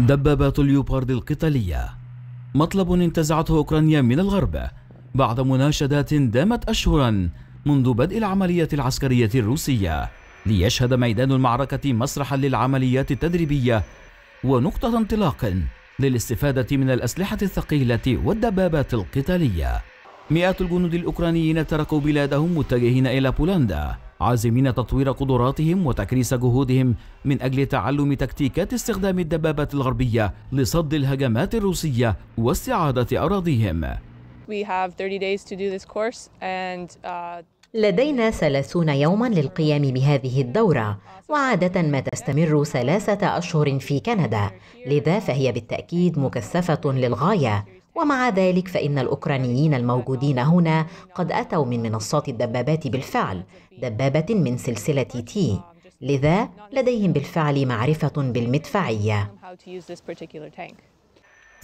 دبابات اليوبارد القتالية مطلب انتزعته أوكرانيا من الغرب بعد مناشدات دامت أشهرا منذ بدء العملية العسكرية الروسية ليشهد ميدان المعركة مسرحا للعمليات التدريبية ونقطة انطلاق للاستفادة من الأسلحة الثقيلة والدبابات القتالية مئات الجنود الأوكرانيين تركوا بلادهم متجهين إلى بولندا عازمين تطوير قدراتهم وتكريس جهودهم من أجل تعلم تكتيكات استخدام الدبابات الغربية لصد الهجمات الروسية واستعادة أراضيهم uh, لدينا ثلاثون يوما للقيام بهذه الدورة وعادة ما تستمر ثلاثة أشهر في كندا لذا فهي بالتأكيد مكثفة للغاية ومع ذلك فإن الأوكرانيين الموجودين هنا قد أتوا من منصات الدبابات بالفعل دبابة من سلسلة تي لذا لديهم بالفعل معرفة بالمدفعية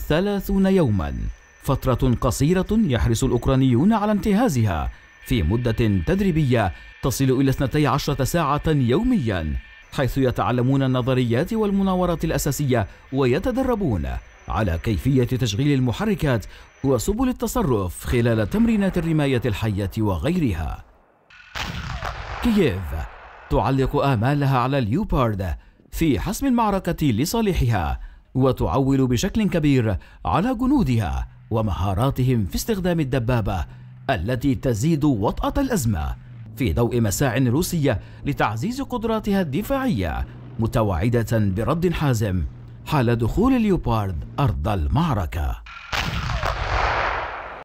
ثلاثون يوما فترة قصيرة يحرص الأوكرانيون على انتهازها في مدة تدريبية تصل إلى 12 ساعة يومياً حيث يتعلمون النظريات والمناورات الأساسية ويتدربون على كيفية تشغيل المحركات وسبل التصرف خلال تمرينات الرماية الحية وغيرها كييف تعلق آمالها على ليوبارد في حسم المعركة لصالحها وتعول بشكل كبير على جنودها ومهاراتهم في استخدام الدبابة التي تزيد وطأة الأزمة في ضوء مساع روسية لتعزيز قدراتها الدفاعية متوعدة برد حازم حال دخول اليوبارد أرض المعركة